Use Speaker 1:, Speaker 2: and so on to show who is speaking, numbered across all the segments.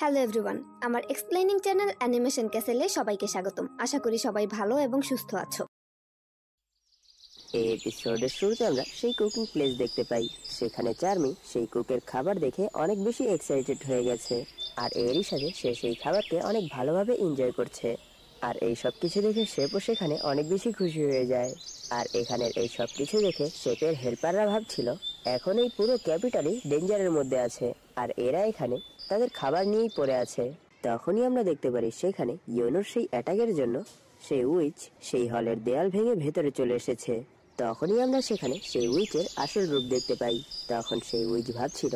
Speaker 1: Hello everyone আমার explaining channel animation ক্যাসেলে সবাইকে স্বাগতম আশা করি সবাই ভালো এবং সুস্থ আছো এই এপিসোডের শুরুতে আমরা সেই কুকিং প্লেস দেখতে পাই সেখানে চার্মি সেই কুকের খাবার দেখে অনেক বেশি এক্সাইটেড হয়ে গেছে আর এরই সাথে সে সেই খাবারকে অনেক ভালোভাবে এনজয় করছে আর এই সব কিছু দেখে শেপও সেখানে অনেক বেশি খুশি হয়ে যায় আর এখানের এই সব কিছু দেখে শেপের হেল্পাররা ভাবছিল এখন এই পুরো ক্যাপিটালই ডেঞ্জারের মধ্যে আছে আর এরা এখানে তাদের খাবার নিয়েই পড়ে আছে তখনই আমরা দেখতে পারি সেখানে ইয়োনোর সেই অ্যাটাকের জন্য সেই উইচ সেই হলের দেয়াল ভেঙে ভেতরে চলে এসেছে তখনই আমরা সেখানে সেই উইচের আসল রূপ দেখতে পাই তখন সেই উইচ ভাবছিল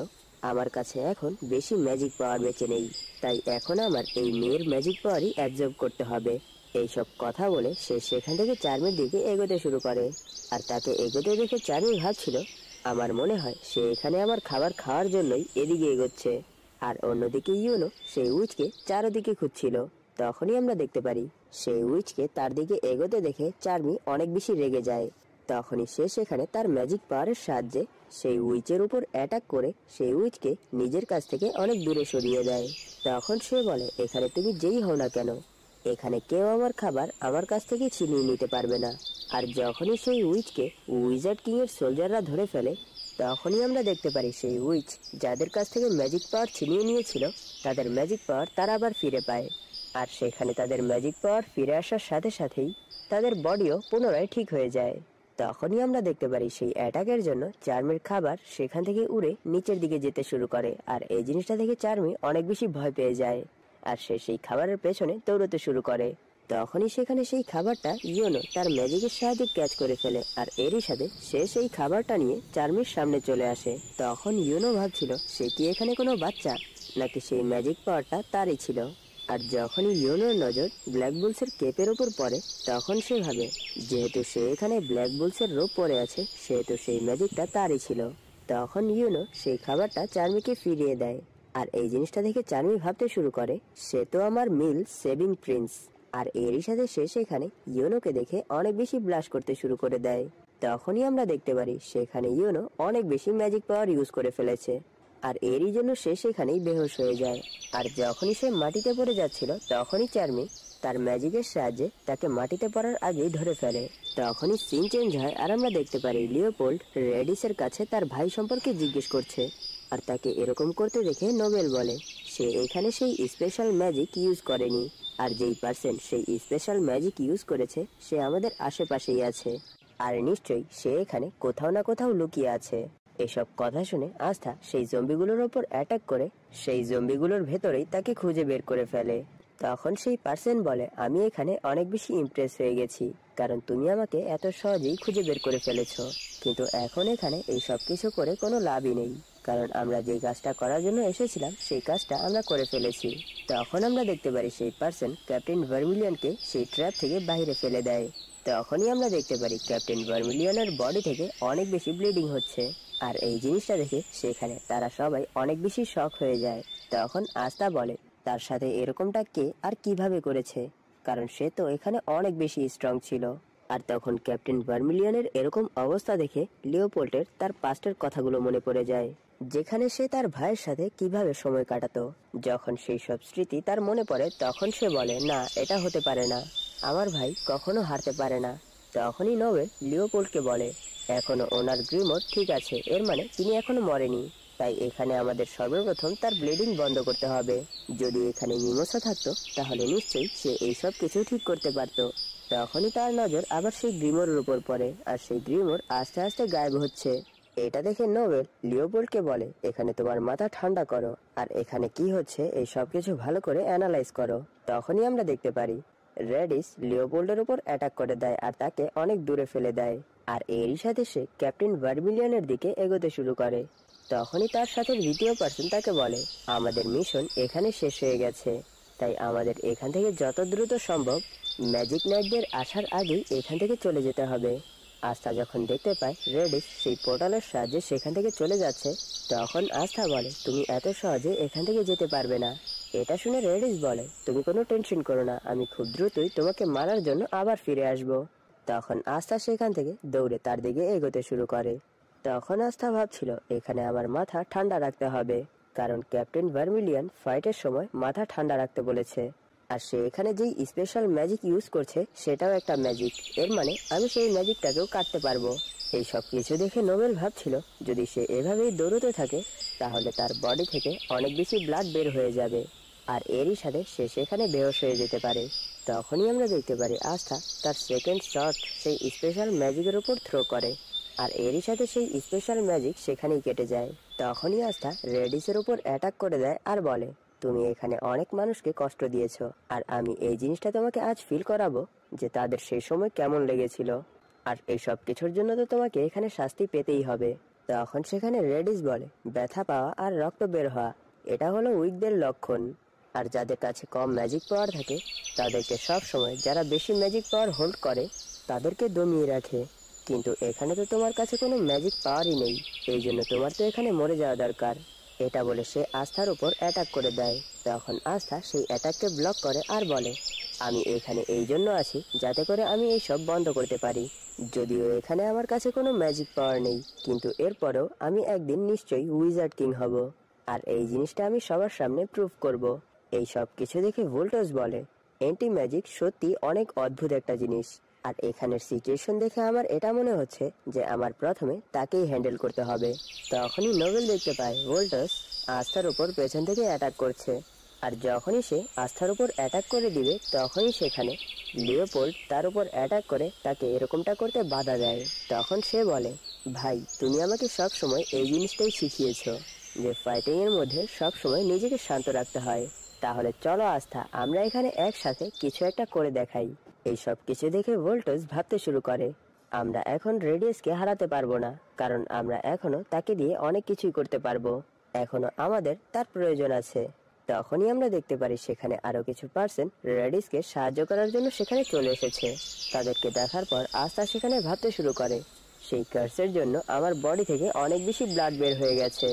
Speaker 1: আমার কাছে এখন বেশি ম্যাজিক পাওয়ার বেঁচে নেই তাই এখন আমার এই মেয়ের ম্যাজিক পাওয়ারই অ্যাবজর্ব করতে হবে এইসব কথা বলে সে সেখান থেকে চার্মের দিকে এগোতে শুরু করে আর তাকে এগোতে দেখে চার্মি ভাবছিল আমার মনে হয় সে এখানে আমার খাবার খাওয়ার জন্যই এদিকে এগোচ্ছে আর অন্যদিকে ইয়োলো সেই উইচকে চারোদিকে খুঁজছিল তখনই আমরা দেখতে পারি সেই উইচকে তার দিকে এগোতে দেখে চার্মি অনেক বেশি রেগে যায় তখনই সে সেখানে তার ম্যাজিক পাওয়ারের সাহায্যে সেই উইচের উপর অ্যাটাক করে সেই উইচকে নিজের কাছ থেকে অনেক দূরে সরিয়ে দেয় তখন সে বলে এখানে তুমি যেই হও না কেন এখানে কেউ আমার খাবার আমার কাছ থেকে ছিনিয়ে নিতে পারবে না আর যখনই সেই উইচকে উইজার্ড কিং এর সোলজাররা ধরে ফেলে তখনই আমরা দেখতে পারি সেই উইচ যাদের কাছ থেকে ম্যাজিক পাওয়ার ছিনিয়ে নিয়েছিল তাদের ম্যাজিক পাওয়ার তারা আবার ফিরে পায় আর সেখানে তাদের ম্যাজিক পাওয়ার ফিরে আসার সাথে সাথেই তাদের বডিও পুনরায় ঠিক হয়ে যায় তখনই আমরা দেখতে পারি সেই অ্যাটাকের জন্য চার্মির খাবার সেখান থেকে উড়ে নিচের দিকে যেতে শুরু করে আর এই জিনিসটা দেখে চার্মি অনেক বেশি ভয় পেয়ে যায় আর সে সেই খাবারের পেছনে দৌড়তে শুরু করে তখনই সেখানে সেই খাবারটা ইয়োনো তার ম্যাজিকের সাহায্যে ক্যাচ করে ফেলে আর এরই সাথে সে সেই খাবারটা নিয়ে চার্মির সামনে চলে আসে তখন ইয়োনো ভাবছিল সে কি এখানে কোনো বাচ্চা নাকি সেই ম্যাজিক পাওয়ারটা তারই ছিল আর যখনই ইয়োনোর নজর ব্ল্যাক বুলসের কেপের ওপর পড়ে তখন সে ভাবে যেহেতু সে এখানে ব্ল্যাক বুলসের রোপ পরে আছে সেহেতু সেই ম্যাজিকটা তারই ছিল তখন ইউনো সেই খাবারটা চার্মিকে ফিরিয়ে দেয় আর এই জিনিসটা দেখে চার্মি ভাবতে শুরু করে সে তো আমার মিল সেভিং প্রিন্স আর এরই সাথে সে সেখানে ইয়োনোকে দেখে অনেক বেশি ব্লাশ করতে শুরু করে দেয় তখনই আমরা দেখতে পারি সেখানে ইয়োনো অনেক বেশি ম্যাজিক পাওয়ার ইউজ করে ফেলেছে আর এরই জন্য সে সেখানেই বেহোশ হয়ে যায় আর যখনই সে মাটিতে পড়ে যাচ্ছিল তখনই চার্মি তার ম্যাজিকের সাহায্যে তাকে মাটিতে পড়ার আগেই ধরে ফেলে তখনই সিন চেঞ্জ হয় আর আমরা দেখতে পারি লিওপোল্ড রেডিসের কাছে তার ভাই সম্পর্কে জিজ্ঞেস করছে আর তাকে এরকম করতে দেখে নোবেল বলে সে এখানে সেই স্পেশাল ম্যাজিক ইউজ করেনি আর যেই পার্সন সেই স্পেশাল ম্যাজিক ইউজ করেছে সে আমাদের আশেপাশেই আছে আর নিশ্চয়ই সে এখানে কোথাও না কোথাও লুকিয়ে আছে এসব কথা শুনে আস্থা সেই জম্বিগুলোর ওপর অ্যাটাক করে সেই জম্বিগুলোর ভেতরেই তাকে খুঁজে বের করে ফেলে তখন সেই পার্সন বলে আমি এখানে অনেক বেশি ইমপ্রেস হয়ে গেছি কারণ তুমি আমাকে এত সহজেই খুঁজে বের করে ফেলেছ কিন্তু এখন এখানে এই সব কিছু করে কোনো লাভই নেই কারণ আমরা যে কাজটা করার জন্য এসেছিলাম সেই কাজটা আমরা করে ফেলেছি তখন আমরা দেখতে পারি সেই পার্সন ক্যাপ্টেন ভার্মিলিয়নকে সেই ট্র্যাপ থেকে বাইরে ফেলে দেয় তখনই আমরা দেখতে পারি ক্যাপ্টেন ভার্মিলিয়নের বডি থেকে অনেক বেশি ব্লিডিং হচ্ছে আর এই জিনিসটা দেখে সেখানে তারা সবাই অনেক বেশি শখ হয়ে যায় তখন আস্তা বলে তার সাথে এরকমটা কে আর কিভাবে করেছে কারণ সে তো এখানে অনেক বেশি স্ট্রং ছিল আর তখন ক্যাপ্টেন ভার্মিলিয়নের এরকম অবস্থা দেখে লিওপোল্টের তার পাস্টের কথাগুলো মনে পড়ে যায় যেখানে সে তার ভাইয়ের সাথে কিভাবে সময় কাটাতো যখন সেই সব স্মৃতি তার মনে পড়ে তখন সে বলে না এটা হতে পারে না আমার ভাই কখনো হারতে পারে না তখনই নবে লিওপোল্ডকে বলে এখনো ওনার গ্রিমোট ঠিক আছে এর মানে তিনি এখনো মরেনি তাই এখানে আমাদের সর্বপ্রথম তার ব্লিডিং বন্ধ করতে হবে যদি এখানে মিমসা থাকতো তাহলে নিশ্চয়ই সে এইসব কিছু ঠিক করতে পারতো তখনই তার নজর আবার সেই গ্রিমোর উপর পড়ে আর সেই গ্রিমোর আস্তে আস্তে গায়েব হচ্ছে এটা দেখে নোবেল লিওপোল্ডকে বলে এখানে তোমার মাথা ঠান্ডা করো আর এখানে কি হচ্ছে এই সব কিছু ভালো করে অ্যানালাইজ করো তখনই আমরা দেখতে পারি রেডিস লিওপোল্ডের উপর অ্যাটাক করে দেয় আর তাকে অনেক দূরে ফেলে দেয় আর এরই সাথে সে ক্যাপ্টেন ভার্মিলিয়ানের দিকে এগোতে শুরু করে তখনই তার সাথে দ্বিতীয় পার্সন তাকে বলে আমাদের মিশন এখানে শেষ হয়ে গেছে তাই আমাদের এখান থেকে যত দ্রুত সম্ভব ম্যাজিক নাইটদের আসার আগেই এখান থেকে চলে যেতে হবে আস্থা যখন দেখতে পায় রেডিস সেই পোর্টালের সাহায্যে সেখান থেকে চলে যাচ্ছে তখন আস্থা বলে তুমি এত সহজে এখান থেকে যেতে পারবে না এটা শুনে রেডিস বলে তুমি কোনো টেনশন করো না আমি খুব দ্রুতই তোমাকে মারার জন্য আবার ফিরে আসব। তখন আস্থা সেখান থেকে দৌড়ে তার দিকে এগোতে শুরু করে তখন আস্থা ভাবছিল এখানে আমার মাথা ঠান্ডা রাখতে হবে কারণ ক্যাপ্টেন ভার্মিলিয়ান ফাইটের সময় মাথা ঠান্ডা রাখতে বলেছে আর সে এখানে যেই স্পেশাল ম্যাজিক ইউজ করছে সেটাও একটা ম্যাজিক এর মানে আমি সেই ম্যাজিকটাকেও কাটতে পারবো এই সব কিছু দেখে নোবেল ভাবছিল যদি সে এভাবেই দৌড়তে থাকে তাহলে তার বডি থেকে অনেক বেশি ব্লাড বের হয়ে যাবে আর এরই সাথে সে সেখানে বেহস হয়ে যেতে পারে তখনই আমরা দেখতে পারি আস্থা তার সেকেন্ড শট সেই স্পেশাল ম্যাজিকের উপর থ্রো করে আর এরই সাথে সেই স্পেশাল ম্যাজিক সেখানেই কেটে যায় তখনই আস্থা রেডিসের ওপর অ্যাটাক করে দেয় আর বলে তুমি এখানে অনেক মানুষকে কষ্ট দিয়েছ আর আমি এই জিনিসটা তোমাকে আজ ফিল করাবো যে তাদের সেই সময় কেমন লেগেছিল আর এই সব কিছুর জন্য তো তোমাকে এখানে শাস্তি পেতেই হবে তখন সেখানে রেডিস বলে ব্যথা পাওয়া আর রক্ত বের হওয়া এটা হলো উইকদের লক্ষণ আর যাদের কাছে কম ম্যাজিক পাওয়ার থাকে তাদেরকে সব সময় যারা বেশি ম্যাজিক পাওয়ার হোল্ড করে তাদেরকে দমিয়ে রাখে কিন্তু এখানে তো তোমার কাছে কোনো ম্যাজিক পাওয়ারই নেই এই জন্য তোমার তো এখানে মরে যাওয়া দরকার এটা বলে সে আস্থার উপর অ্যাটাক করে দেয় তখন আস্থা সেই অ্যাটাককে ব্লক করে আর বলে আমি এখানে এই জন্য আছি যাতে করে আমি এই সব বন্ধ করতে পারি যদিও এখানে আমার কাছে কোনো ম্যাজিক পাওয়ার নেই কিন্তু এরপরেও আমি একদিন নিশ্চয়ই উইজার্ড কিং হব আর এই জিনিসটা আমি সবার সামনে প্রুভ করব। এই সব কিছু দেখে ভোল্টজ বলে অ্যান্টি ম্যাজিক সত্যি অনেক অদ্ভুত একটা জিনিস আর এখানের সিচুয়েশন দেখে আমার এটা মনে হচ্ছে যে আমার প্রথমে তাকেই হ্যান্ডেল করতে হবে তখনই নোবেল দেখতে পায় ভোল্টাস আস্থার উপর পেছন থেকে অ্যাটাক করছে আর যখনই সে আস্থার উপর অ্যাটাক করে দিবে তখনই সেখানে লিওপোল্ড তার উপর অ্যাটাক করে তাকে এরকমটা করতে বাধা দেয় তখন সে বলে ভাই তুমি আমাকে সব সময় এই জিনিসটাই শিখিয়েছো যে ফাইটিংয়ের মধ্যে সব সময় নিজেকে শান্ত রাখতে হয় তাহলে চলো আস্থা আমরা এখানে একসাথে কিছু একটা করে দেখাই এই সব কিছু দেখে ভোল্টেজ ভাবতে শুরু করে আমরা এখন রেডিয়াসকে হারাতে পারবো না কারণ আমরা এখনো তাকে দিয়ে অনেক কিছুই করতে পারবো এখনো আমাদের তার প্রয়োজন আছে তখনই আমরা দেখতে পারি সেখানে আরো কিছু পার্সন রেডিসকে সাহায্য করার জন্য সেখানে চলে এসেছে তাদেরকে দেখার পর আস্থা সেখানে ভাবতে শুরু করে সেই কার্সের জন্য আমার বডি থেকে অনেক বেশি ব্লাড বের হয়ে গেছে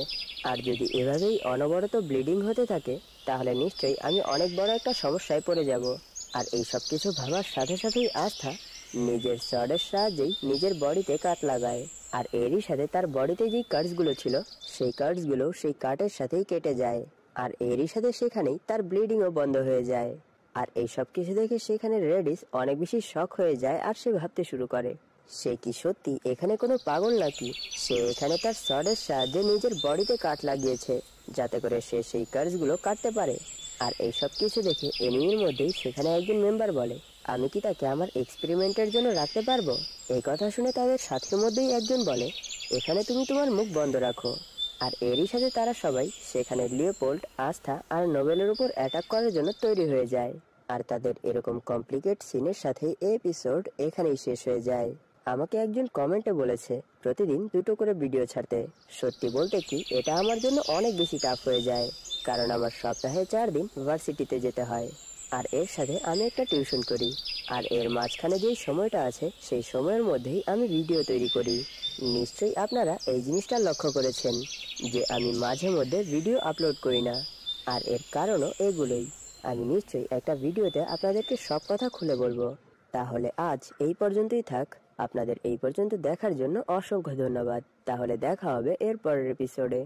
Speaker 1: আর যদি এভাবেই অনবরত ব্লিডিং হতে থাকে তাহলে নিশ্চয়ই আমি অনেক বড় একটা সমস্যায় পড়ে যাব আর এই সব কিছু ভাবার সাথে সাথেই আস্থা নিজের শটের সাহায্যেই নিজের বডিতে কাট লাগায় আর এরই সাথে তার বডিতে যেই কার্ডসগুলো ছিল সেই কার্ডসগুলো সেই কাটের সাথেই কেটে যায় আর এরই সাথে সেখানেই তার ব্লিডিংও বন্ধ হয়ে যায় আর এই সব কিছু দেখে সেখানে রেডিস অনেক বেশি শখ হয়ে যায় আর সে ভাবতে শুরু করে সে কি সত্যি এখানে কোনো পাগল নাকি সে এখানে তার শটের সাহায্যে নিজের বডিতে কাট লাগিয়েছে যাতে করে সে সেই কার্ডসগুলো কাটতে পারে আর এইসব কিছু দেখে এনিমির মধ্যেই সেখানে একজন মেম্বার বলে আমি কি তাকে আমার এক্সপেরিমেন্টের জন্য রাখতে পারবো এই কথা শুনে তাদের সাথীর মধ্যেই একজন বলে এখানে তুমি তোমার মুখ বন্ধ রাখো আর এরই সাথে তারা সবাই সেখানে লিওপোল্ট আস্থা আর নোবেলের উপর অ্যাটাক করার জন্য তৈরি হয়ে যায় আর তাদের এরকম কমপ্লিকেট সিনের সাথে এপিসোড এখানেই শেষ হয়ে যায় আমাকে একজন কমেন্টে বলেছে প্রতিদিন দুটো করে ভিডিও ছাড়তে সত্যি বলতে কি এটা আমার জন্য অনেক বেশি টাফ হয়ে যায় কারণ আমার সপ্তাহে চার দিন ইউনিভার্সিটিতে যেতে হয় আর এর সাথে আমি একটা টিউশন করি আর এর মাঝখানে যে সময়টা আছে সেই সময়ের মধ্যেই আমি ভিডিও তৈরি করি নিশ্চয়ই আপনারা এই জিনিসটা লক্ষ্য করেছেন যে আমি মাঝে মধ্যে ভিডিও আপলোড করি না আর এর কারণও এগুলোই আমি নিশ্চয়ই একটা ভিডিওতে আপনাদেরকে সব কথা খুলে বলবো তাহলে আজ এই পর্যন্তই থাক আপনাদের এই পর্যন্ত দেখার জন্য অসংখ্য ধন্যবাদ তাহলে দেখা হবে এর পরের এপিসোডে